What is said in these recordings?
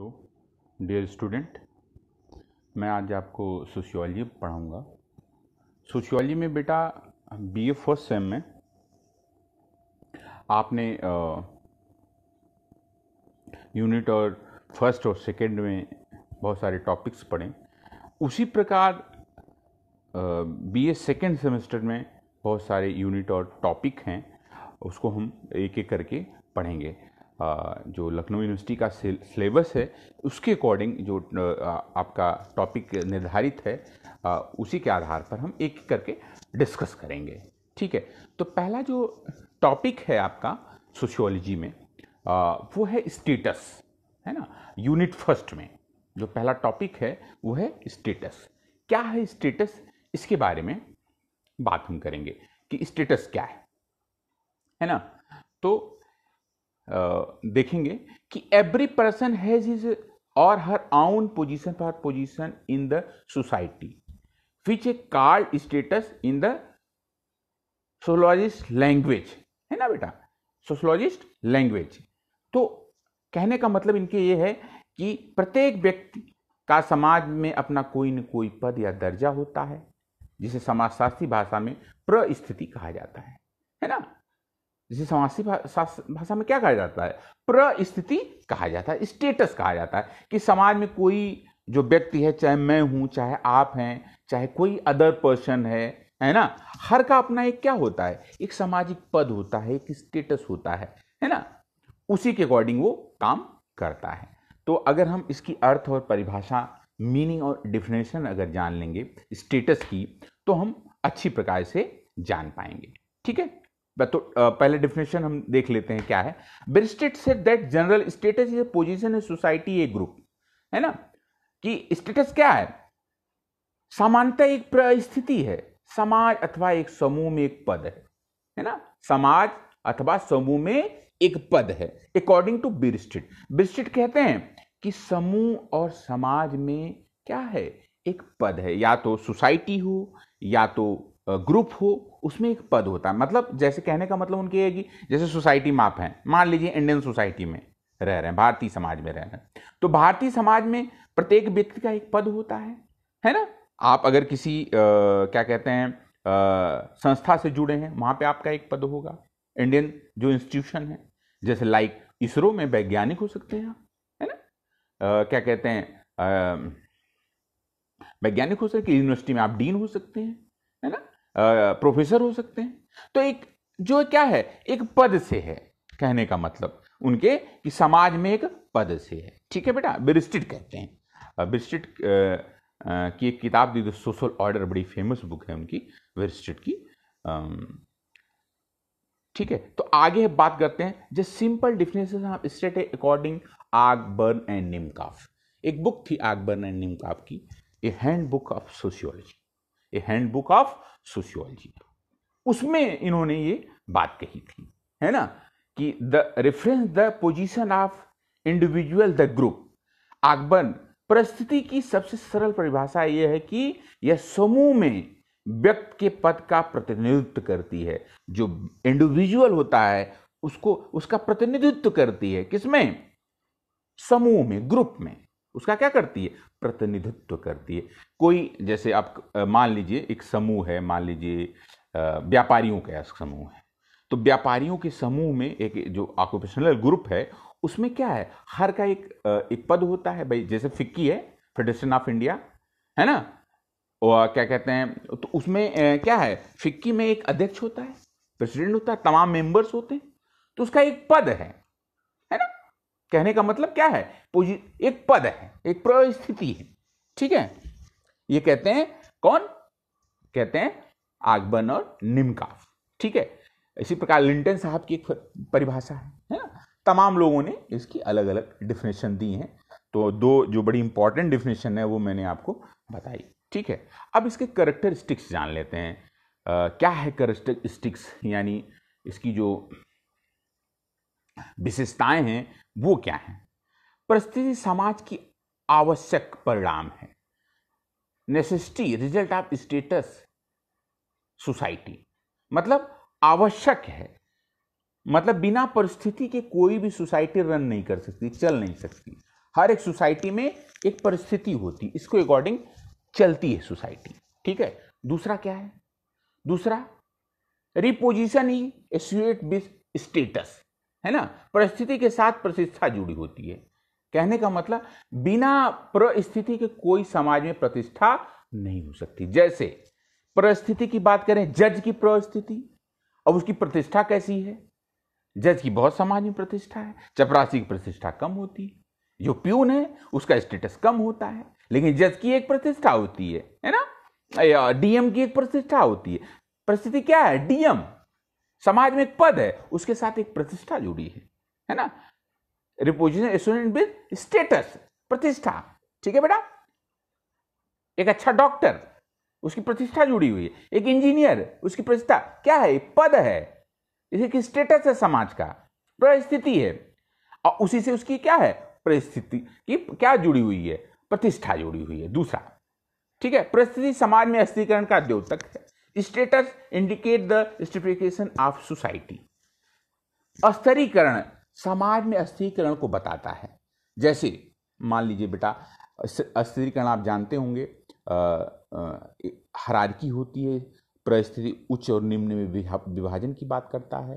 hello dear student मैं आज आपको सोशियोलॉजी पढ़ाऊँगा सोशियोलॉजी में बेटा बी ए फर्स्ट सेम में आपने यूनिट और फर्स्ट और सेकेंड में बहुत सारे टॉपिक्स पढ़े उसी प्रकार बी ए सेकेंड सेमेस्टर में बहुत सारे यूनिट और टॉपिक हैं उसको हम एक एक करके पढ़ेंगे जो लखनऊ यूनिवर्सिटी का सिलेबस है उसके अकॉर्डिंग जो आपका टॉपिक निर्धारित है उसी के आधार पर हम एक करके डिस्कस करेंगे ठीक है तो पहला जो टॉपिक है आपका सोशियोलॉजी में वो है स्टेटस है ना यूनिट फर्स्ट में जो पहला टॉपिक है वो है स्टेटस क्या है स्टेटस इसके बारे में बात हम करेंगे कि स्टेटस क्या है है ना तो देखेंगे कि every person has is or her own position for position in the society which a called status in the sociologist language है ना बेटा सोशोलॉजिस्ट लैंग्वेज तो कहने का मतलब इनके ये है कि प्रत्येक व्यक्ति का समाज में अपना कोई न कोई पद या दर्जा होता है जिसे समाजशास्त्री भाषा में प्रस्थिति कहा जाता है है ना जिसे समासी भाषा में क्या कहा जाता है प्र स्थिति कहा जाता है स्टेटस कहा जाता है कि समाज में कोई जो व्यक्ति है चाहे मैं हूँ चाहे आप हैं चाहे कोई अदर पर्सन है है ना हर का अपना एक क्या होता है एक सामाजिक पद होता है एक स्टेटस होता है है ना उसी के अकॉर्डिंग वो काम करता है तो अगर हम इसकी अर्थ और परिभाषा मीनिंग और डिफिनेशन अगर जान लेंगे स्टेटस की तो हम अच्छी प्रकार से जान पाएंगे ठीक है तो पहले डिफिनेशन हम देख लेते हैं क्या है Bierstedt say that general status is position in society a group है ना कि स्टेटस क्या है सामान्यता एक परिस्थिति है समाज अथवा एक समूह में एक पद है है ना समाज अथवा समूह में एक पद है अकॉर्डिंग टू बिरस्टिट बिरस्टिट कहते हैं कि समूह और समाज में क्या है एक पद है या तो सोसाइटी हो या तो ग्रुप हो उसमें एक पद होता है मतलब जैसे कहने का मतलब उनके ये कि जैसे सोसाइटी माप है मान लीजिए इंडियन सोसाइटी में रह रहे हैं भारतीय समाज में रह रहे हैं तो भारतीय समाज में प्रत्येक व्यक्ति का एक पद होता है है ना आप अगर किसी आ, क्या कहते हैं आ, संस्था से जुड़े हैं वहाँ पे आपका एक पद होगा इंडियन जो इंस्टीट्यूशन है जैसे लाइक इसरो में वैज्ञानिक हो सकते हैं आप है ना क्या कहते हैं वैज्ञानिक हो सकते यूनिवर्सिटी में आप डीन हो सकते हैं है ना प्रोफेसर हो सकते हैं तो एक जो क्या है एक पद से है कहने का मतलब उनके कि समाज में एक पद से है ठीक है बेटा बिरिस्टिट कहते हैं बिरिस्टिट की एक किताब दी सोशल ऑर्डर बड़ी फेमस बुक है उनकी बिरिस्टिट की ठीक है तो आगे बात करते हैं जो simple definition of state according Ogburn and Nimkoff एक बुक थी आग बर्न एंड निमकाफ की a handbook of sociology a handbook of sociology उसमें इन्होंने ये बात कही थी है ना कि the reference the position of individual the group Ogburn परिस्थिति की सबसे सरल परिभाषा यह है कि यह समूह में व्यक्ति के पद का प्रतिनिधित्व करती है जो इंडिविजुअल होता है उसको उसका प्रतिनिधित्व करती है किसमें समूह में ग्रुप में उसका क्या करती है प्रतिनिधित्व करती है कोई जैसे आप मान लीजिए एक समूह है मान लीजिए व्यापारियों का समूह है तो व्यापारियों के समूह में एक जो ऑक्यूपेशनल ग्रुप है उसमें क्या है हर का एक एक पद होता है भाई जैसे फिक्की है फेडरेशन ऑफ इंडिया है ना और क्या कहते हैं तो उसमें क्या है फिक्की में एक अध्यक्ष होता है प्रेसिडेंट होता है तमाम मेंबर्स होते हैं तो उसका एक पद है कहने का मतलब क्या है एक पद है एक परिस्थिति है ठीक है ये कहते हैं कौन कहते हैं आगबन और निमका ठीक है इसी प्रकार लिंटन साहब की एक परिभाषा है है ना तमाम लोगों ने इसकी अलग अलग डिफिनेशन दी हैं तो दो जो बड़ी इंपॉर्टेंट डिफिनेशन है वो मैंने आपको बताई ठीक है अब इसके करेक्टरिस्टिक्स जान लेते हैं आ, क्या है करेक्टरिस्टिक्स यानी इसकी जो विशेषताएं हैं वो क्या हैं परिस्थिति समाज की आवश्यक परिणाम है necessity result of status society मतलब आवश्यक है मतलब बिना परिस्थिति के कोई भी सोसाइटी रन नहीं कर सकती चल नहीं सकती हर एक सोसाइटी में एक परिस्थिति होती इसको अकॉर्डिंग चलती है सोसाइटी ठीक है दूसरा क्या है दूसरा रिपोजिशन ही एसोसिएट विथ स्टेटस है ना परिस्थिति के साथ प्रतिष्ठा जुड़ी होती है कहने का मतलब बिना परिस्थिति के कोई समाज में प्रतिष्ठा नहीं हो सकती जैसे परिस्थिति की बात करें जज की परिस्थिति अब उसकी प्रतिष्ठा कैसी है जज की बहुत समाज में प्रतिष्ठा है चपरासी की प्रतिष्ठा कम होती है जो प्यून है उसका स्टेटस कम होता है लेकिन जज की एक प्रतिष्ठा होती है है ना डीएम की एक प्रतिष्ठा होती है परिस्थिति क्या है डीएम समाज में एक पद है उसके साथ एक प्रतिष्ठा जुड़ी है है ना रिपोजिशन विद स्टेटस प्रतिष्ठा ठीक है बेटा एक अच्छा डॉक्टर उसकी प्रतिष्ठा जुड़ी हुई है एक इंजीनियर उसकी प्रतिष्ठा क्या है पद है इसे कि स्टेटस है समाज का परिस्थिति है और उसी से उसकी क्या है परिस्थिति की क्या जुड़ी हुई है प्रतिष्ठा जुड़ी हुई है दूसरा ठीक है परिस्थिति समाज में अस्थिकरण का द्योतक है status indicate the stratification of society स्तरीकरण समाज में स्तरीकरण को बताता है जैसे मान लीजिए बेटा स्तरीकरण आप जानते होंगे हरारकी होती है प्रस्त्री उच्च और निम्न में विभाजन की बात करता है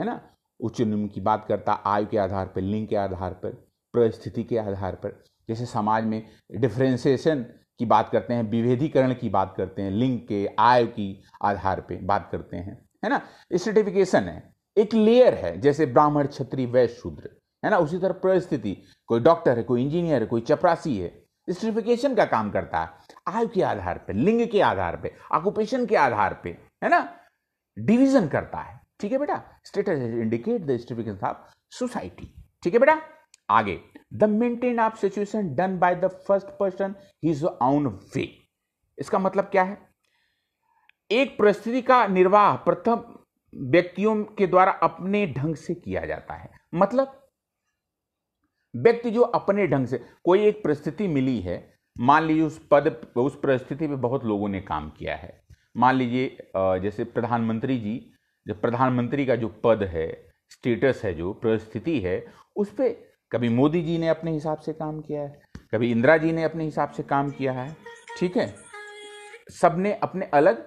है ना उच्च निम्न की बात करता आयु के आधार पर लिंग के आधार पर परिस्थिति के आधार पर जैसे समाज में डिफ्रेंसिएशन की बात करते हैं विभेदीकरण की बात करते हैं लिंग के आय की आधार पे बात करते हैं है ना स्टेटिफिकेशन है एक लेयर है जैसे ब्राह्मण क्षत्रिय वैश्य शूद्र है ना उसी तरह परिस्थिति कोई डॉक्टर है कोई इंजीनियर है कोई चपरासी है स्टेटिफिकेशन का काम करता है आयु के आधार पर लिंग के आधार पर ऑक्यूपेशन के आधार पर है ना डिवीजन करता है ठीक है बेटा status indicate the stratification of society ठीक है बेटा आगे the maintain of situation done by the first person his own way इसका मतलब क्या है एक परिस्थिति का निर्वाह प्रथम व्यक्तियों के द्वारा अपने ढंग से किया जाता है मतलब व्यक्ति जो अपने ढंग से कोई एक परिस्थिति मिली है मान लीजिए उस पद उस परिस्थिति पे बहुत लोगों ने काम किया है मान लीजिए जैसे प्रधानमंत्री जी जो प्रधानमंत्री का जो पद है स्टेटस है जो परिस्थिति है उस पर कभी मोदी जी ने अपने हिसाब से काम किया है कभी इंदिरा जी ने अपने हिसाब से काम किया है ठीक है सब ने अपने अलग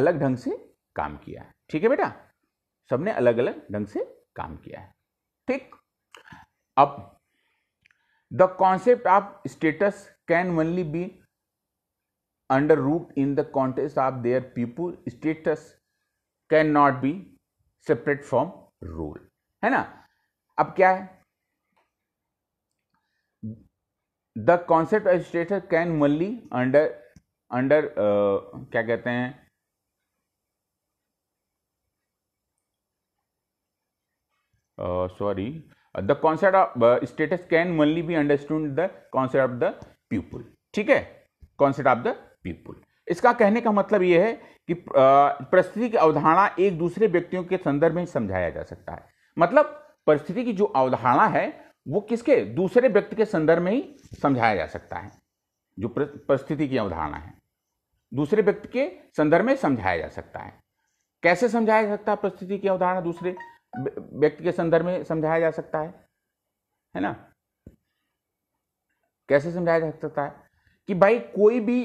अलग ढंग से काम किया है ठीक है बेटा सबने अलग अलग ढंग से काम किया है ठीक अब the concept of status can only be understood in the context of their people status can not be separate from role है ना अब क्या है द कॉन्सेप्ट एजिस्ट्रेटर कैन मल्ली अंडर अंडर क्या कहते हैं sorry the concept of status can merely be understood the concept of the people ठीक है कॉन्सेप्ट ऑफ द पीपुल इसका कहने का मतलब यह है कि परिस्थिति की अवधारणा एक दूसरे व्यक्तियों के संदर्भ में समझाया जा सकता है मतलब परिस्थिति की जो अवधारणा है वो किसके दूसरे व्यक्ति के संदर्भ में ही समझाया जा सकता है जो परिस्थिति की अवधारणा है दूसरे व्यक्ति के संदर्भ में समझाया जा सकता है कैसे समझाया जा सकता है परिस्थिति की अवधारणा दूसरे व्यक्ति के संदर्भ में समझाया जा सकता है है ना कैसे समझाया जा सकता है कि भाई कोई भी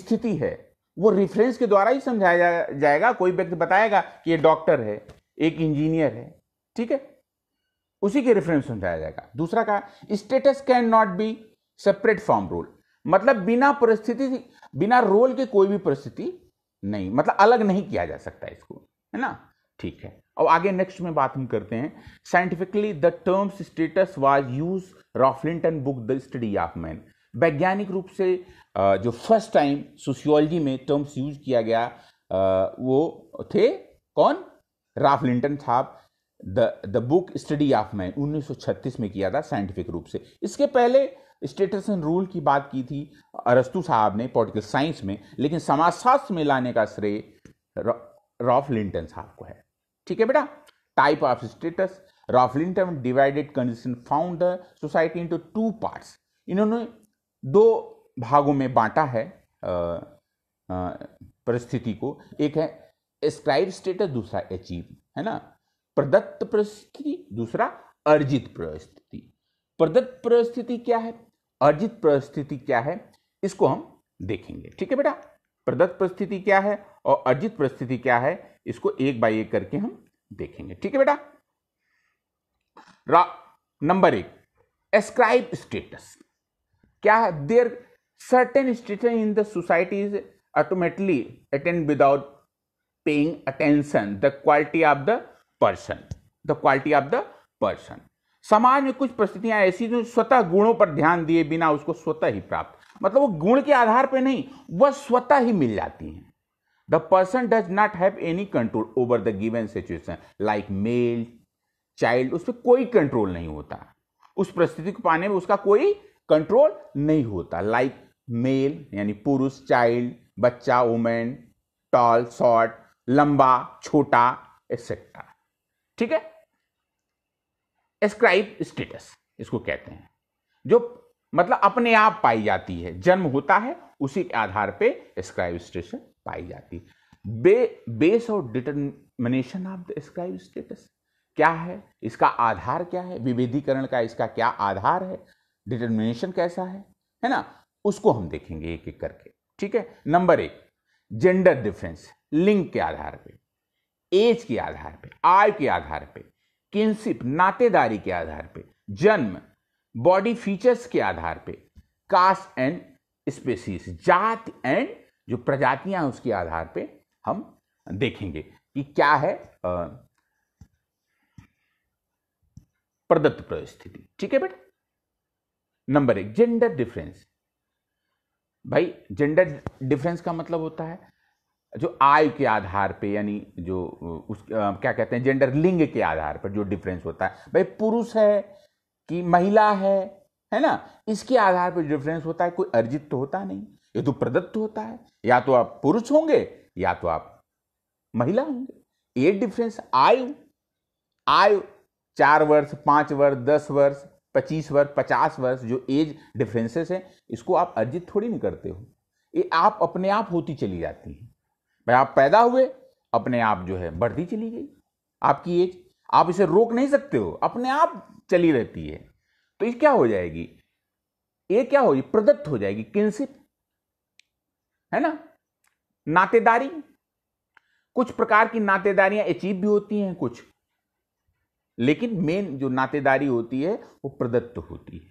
स्थिति है वो रिफरेंस के द्वारा ही समझाया जाएगा कोई व्यक्ति बताएगा कि ये डॉक्टर है एक इंजीनियर है ठीक है उसी के रेफरेंस समझाया जाएगा दूसरा कहा status can not be separate from role मतलब बिना परिस्थिति बिना रोल के कोई भी परिस्थिति नहीं मतलब अलग नहीं किया जा सकता इसको है ना ठीक है अब आगे नेक्स्ट में बात हम करते हैं scientifically the terms status was use Ralph Linton book the study of man वैज्ञानिक रूप से जो फर्स्ट टाइम सोशियोलॉजी में टर्म्स यूज किया गया वो थे कौन राफ लिंटन साहब the the book study of man 1936 में किया था साइंटिफिक रूप से इसके पहले स्टेटस एंड रूल की बात की थी अरस्तु साहब ने पॉलिटिकल साइंस में लेकिन समाजशास्त्र में लाने का श्रेय रॉफ लिंटन साहब को है ठीक है बेटा type of status Ralph Linton divided condition found the society into two parts इन्होंने दो भागों में बांटा है परिस्थिति को एक है स्क्राइब स्टेटस दूसरा अचीव है ना प्रदत्त परिस्थिति दूसरा अर्जित परिस्थिति प्रदत्त परिस्थिति क्या है अर्जित परिस्थिति क्या है इसको हम देखेंगे ठीक है बेटा प्रदत्त परिस्थिति क्या है और अर्जित परिस्थिति क्या है इसको एक बाय एक करके हम देखेंगे ठीक है बेटा नंबर एक एस्क्राइब स्टेटस क्या है there certain status in the society is automatically attained without paying attention the quality of person the quality of the person समाज में कुछ परिस्थितियां ऐसी जो स्वतः गुणों पर ध्यान दिए बिना उसको स्वतः ही प्राप्त मतलब वो गुण के आधार पर नहीं वह स्वतः ही मिल जाती हैं the person does not have any control over the given situation like male child उस पर कोई कंट्रोल नहीं होता उस परिस्थिति को पाने में उसका कोई कंट्रोल नहीं होता लाइक मेल यानी पुरुष चाइल्ड बच्चा वुमेन टॉल शॉर्ट लंबा छोटा एक्सेट्रा ठीक है एस्क्राइब स्टेटस इसको कहते हैं जो मतलब अपने आप पाई जाती है जन्म होता है उसी के आधार पे स्क्राइब स्टेटस पाई जाती है be base or determination of the scribe status क्या है इसका आधार क्या है विभेदीकरण का इसका क्या आधार है डिटर्मिनेशन कैसा है है ना उसको हम देखेंगे एक एक करके ठीक है नंबर एक जेंडर डिफरेंस लिंग के आधार पे एज के आधार पे आय के आधार पे किनशिप नातेदारी के आधार पे जन्म बॉडी फीचर्स के आधार पे कास्ट एंड स्पेसिस जात एंड जो प्रजातियां उसके आधार पे हम देखेंगे कि क्या है प्रदत्त परिस्थिति ठीक है बेटा नंबर एक जेंडर डिफरेंस भाई जेंडर डिफरेंस का मतलब होता है जो आयु के आधार पे यानी जो उस क्या कहते हैं जेंडर लिंग के आधार पर जो डिफरेंस होता है भाई पुरुष है कि महिला है है ना इसके आधार पर डिफरेंस होता है कोई अर्जित तो होता नहीं ये तो प्रदत्त होता है या तो आप पुरुष होंगे या तो आप महिला होंगे ये डिफरेंस आयु आयु चार वर्ष पांच वर्ष दस वर्ष पच्चीस वर्ष पचास वर्ष जो एज डिफरेंसेस हैं इसको आप अर्जित थोड़ी नहीं करते हो ये आप अपने आप होती चली जाती है भाई आप पैदा हुए अपने आप जो है बढ़ती चली गई आपकी एज आप इसे रोक नहीं सकते हो अपने आप चली रहती है तो ये क्या हो जाएगी ये क्या होगी प्रदत्त हो जाएगी किनसे है ना नातेदारी कुछ प्रकार की नातेदारियां अचीव भी होती हैं कुछ लेकिन मेन जो नातेदारी होती है वो प्रदत्त होती है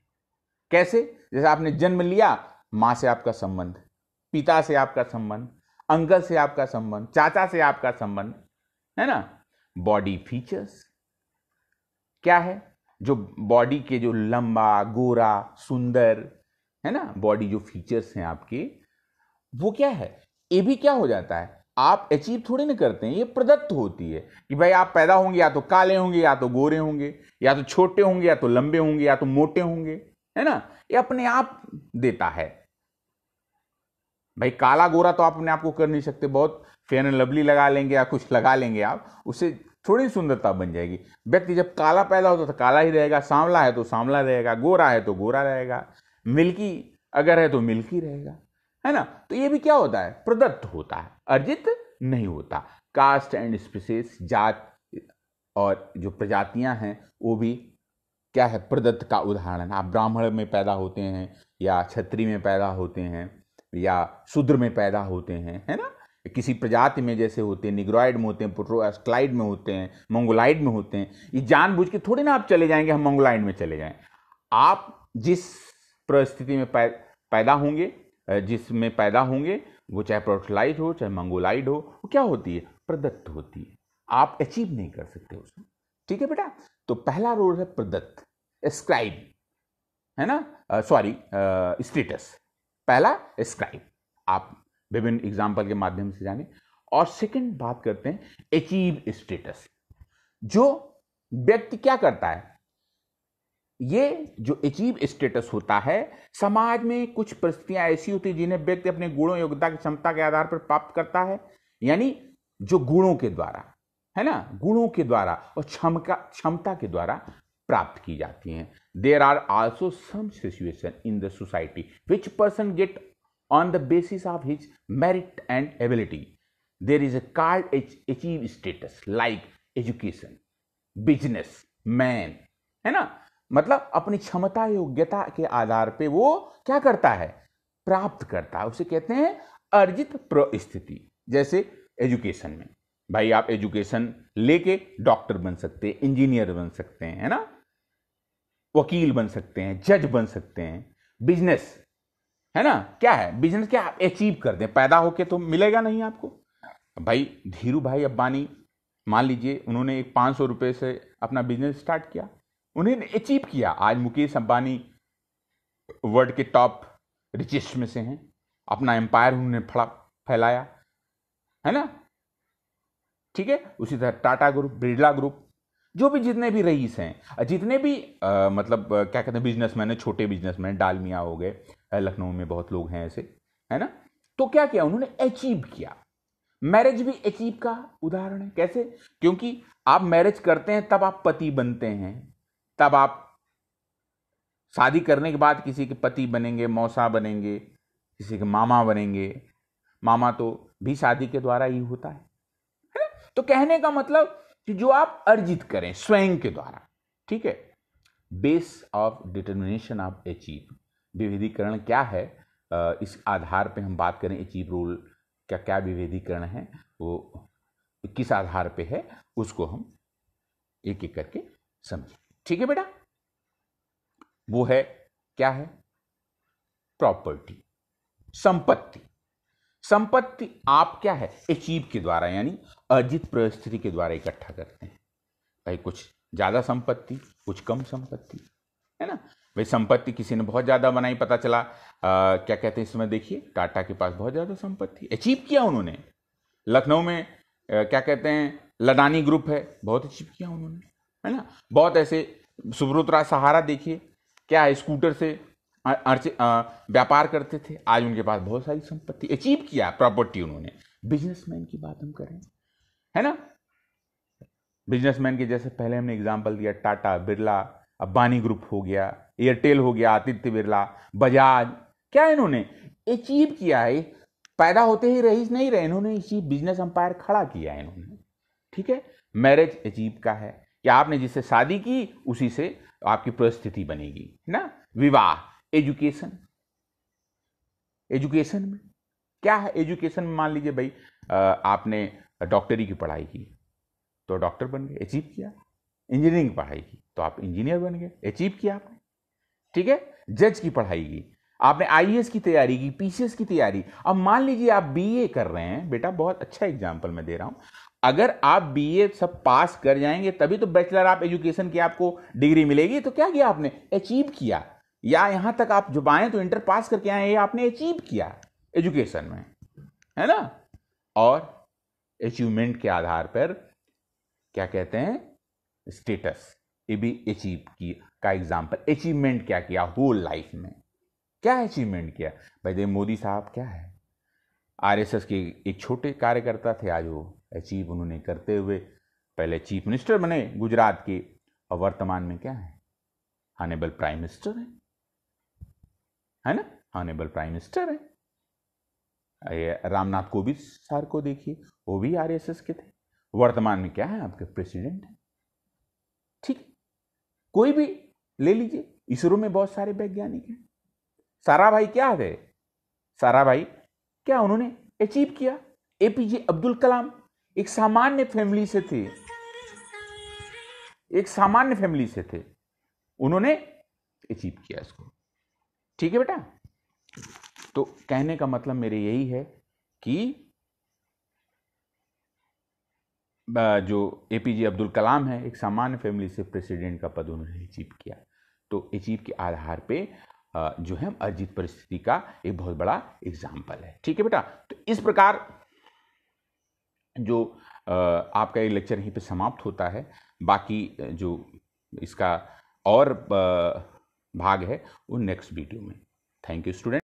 कैसे जैसे आपने जन्म लिया मां से आपका संबंध पिता से आपका संबंध अंकल से आपका संबंध चाचा से आपका संबंध है ना बॉडी फीचर्स क्या है जो बॉडी के जो लंबा गोरा सुंदर है ना बॉडी जो फीचर्स हैं आपके वो क्या है ये भी क्या हो जाता है आप अचीव थोड़ी ना करते हैं ये प्रदत्त होती है कि भाई आप पैदा होंगे या तो काले होंगे या तो गोरे होंगे या तो छोटे होंगे या तो लंबे होंगे या तो मोटे होंगे है ना ये अपने आप देता है भाई काला गोरा तो आप अपने आप को कर नहीं सकते बहुत फेयर एंड लवली लगा लेंगे या कुछ लगा लेंगे आप उससे थोड़ी सुंदरता बन जाएगी व्यक्ति जब काला पैदा होता तो काला ही रहेगा सांवला है तो सांवला रहेगा गोरा है तो गोरा रहेगा मिल्की अगर है तो मिल्की रहेगा है ना तो ये भी क्या होता है प्रदत्त होता है अर्जित नहीं होता कास्ट एंड स्पीसीज जात और जो प्रजातियां हैं वो भी क्या है प्रदत्त का उदाहरण आप ब्राह्मण में पैदा होते हैं या छत्री में पैदा होते हैं या शूद्र में पैदा होते हैं है ना किसी प्रजाति में जैसे होते हैं निग्रॉइड में होते हैं प्रोटोस्क्लाइड में होते हैं मंगोलाइड में होते हैं ये जानबूझ के थोड़े ना आप चले जाएंगे हम मंगोलाइड में चले जाएं आप जिस परिस्थिति में पैदा होंगे जिसमें पैदा होंगे वो चाहे प्रोटोलाइड हो चाहे मंगोलाइड हो वो क्या होती है प्रदत्त होती है आप अचीव नहीं कर सकते उसमें ठीक है बेटा तो पहला रोल है प्रदत्त स्क्राइब है ना सॉरी स्टेटस पहला स्क्राइब आप विभिन्न एग्जाम्पल के माध्यम से जाने और सेकंड बात करते हैं अचीव स्टेटस जो व्यक्ति क्या करता है ये जो अचीव स्टेटस होता है समाज में कुछ परिस्थितियां ऐसी होती जिन्हें व्यक्ति अपने गुणों योग्यता की क्षमता के आधार पर प्राप्त करता है यानी जो गुणों के द्वारा है ना गुणों के द्वारा और क्षमता क्षमता के द्वारा प्राप्त की जाती हैं there are also some situation in the society which person get on the basis of his merit and ability there is a called achieve status like education businessman है ना मतलब अपनी क्षमता योग्यता के आधार पे वो क्या करता है प्राप्त करता है उसे कहते हैं अर्जित प्रस्थिति जैसे एजुकेशन में भाई आप एजुकेशन लेके डॉक्टर बन सकते हैं इंजीनियर बन सकते हैं है ना वकील बन सकते हैं जज बन सकते हैं बिजनेस है ना क्या है बिजनेस क्या आप अचीव कर दें पैदा होके तो मिलेगा नहीं आपको भाई धीरू भाई अब्बानी मान लीजिए उन्होंने एक पाँच सौ रुपये से अपना बिजनेस स्टार्ट किया उन्हें अचीव किया आज मुकेश अंबानी वर्ल्ड के टॉप रिचेस्ट में से हैं अपना एम्पायर उन्होंने फड़ा फैलाया है ना ठीक है उसी तरह टाटा ग्रुप बिरला ग्रुप जो भी जितने भी रईस हैं जितने भी आ, मतलब क्या कहते हैं बिजनेसमैन है छोटे बिजनेसमैन डालमिया हो गए लखनऊ में बहुत लोग हैं ऐसे है ना तो क्या किया उन्होंने अचीव किया मैरिज भी अचीव का उदाहरण है कैसे क्योंकि आप मैरिज करते हैं तब आप पति बनते हैं तब आप शादी करने के बाद किसी के पति बनेंगे मौसा बनेंगे किसी के मामा बनेंगे मामा तो भी शादी के द्वारा ही होता है तो कहने का मतलब कि जो आप अर्जित करें स्वयं के द्वारा ठीक है base of determination of achieve विभेदीकरण क्या है इस आधार पे हम बात करें अचीव रूल क्या क्या विभेदीकरण है वो किस आधार पे है उसको हम एक एक करके समझें ठीक है बेटा वो है क्या है प्रॉपर्टी संपत्ति संपत्ति आप क्या है अचीव के द्वारा यानी अर्जित परिस्थिति के द्वारा इकट्ठा करते हैं भाई कुछ ज़्यादा संपत्ति कुछ कम संपत्ति है ना भाई संपत्ति किसी ने बहुत ज़्यादा बनाई पता चला आ, क्या कहते हैं इसमें देखिए टाटा के पास बहुत ज़्यादा संपत्ति अचीव किया उन्होंने लखनऊ में आ, क्या कहते हैं लडानी ग्रुप है बहुत अचीव किया उन्होंने है ना बहुत ऐसे सुब्रोतरा सहारा देखिए क्या स्कूटर से व्यापार करते थे आज उनके पास बहुत सारी संपत्ति अचीव किया प्रॉपर्टी उन्होंने बिजनेसमैन की बात हम करें है ना बिजनेसमैन के जैसे पहले हमने एग्जाम्पल दिया टाटा बिरला अब्बानी ग्रुप हो गया एयरटेल हो गया आदित्य बिरला बजाज क्या इन्होंने अचीव किया है पैदा होते ही रही नहीं रहे इन्होंने इसी बिजनेस अंपायर खड़ा किया है इन्होंने ठीक है मैरिज अजीब का है कि आपने जिससे शादी की उसी से आपकी परिस्थिति बनेगी है ना विवाह एजुकेशन एजुकेशन में क्या है एजुकेशन में मान लीजिए भाई आपने डॉक्टरी की पढ़ाई की तो डॉक्टर बन गए अचीव किया इंजीनियरिंग की पढ़ाई की तो आप इंजीनियर बन गए अचीव किया आपने ठीक है जज की पढ़ाई की आपने आई e की तैयारी की पीसीएस की तैयारी अब मान लीजिए आप बीए कर रहे हैं बेटा बहुत अच्छा एग्जाम्पल मैं दे रहा हूं अगर आप बीए सब पास कर जाएंगे तभी तो बैचलर ऑफ एजुकेशन की आपको डिग्री मिलेगी तो क्या किया आपने अचीव किया या यहां तक आप जब आए तो इंटर पास करके आए ये आपने अचीव किया एजुकेशन में है ना और अचीवमेंट के आधार पर क्या कहते हैं स्टेटस ये भी अचीव की का एग्जाम्पल अचीवमेंट क्या किया होल लाइफ में क्या अचीवमेंट किया भाई देव मोदी साहब क्या है आरएसएस के एक छोटे कार्यकर्ता थे आज वो अचीव उन्होंने करते हुए पहले चीफ मिनिस्टर बने गुजरात के और वर्तमान में क्या है ऑनेबल प्राइम मिनिस्टर है है ना ऑनेबल प्राइम मिनिस्टर है रामनाथ कोविंद सर को देखिए वो भी आरएसएस के थे वर्तमान में क्या है आपके प्रेसिडेंट है ठीक कोई भी ले लीजिए इसरो में बहुत सारे वैज्ञानिक हैं सारा भाई क्या है सारा भाई क्या उन्होंने अचीव किया एपीजे अब्दुल कलाम एक सामान्य फैमिली से थे एक सामान्य फैमिली से थे उन्होंने अचीव किया इसको ठीक है बेटा तो कहने का मतलब मेरे यही है कि जो ए पी जे अब्दुल कलाम है एक सामान्य फैमिली से प्रेसिडेंट का पद उन्होंने अचीव किया तो अचीव के आधार पे जो है अर्जित परिस्थिति का एक बहुत बड़ा एग्जाम्पल है ठीक है बेटा तो इस प्रकार जो आपका ये लेक्चर यहीं पे समाप्त होता है बाकी जो इसका और भाग है वो नेक्स्ट वीडियो में थैंक यू स्टूडेंट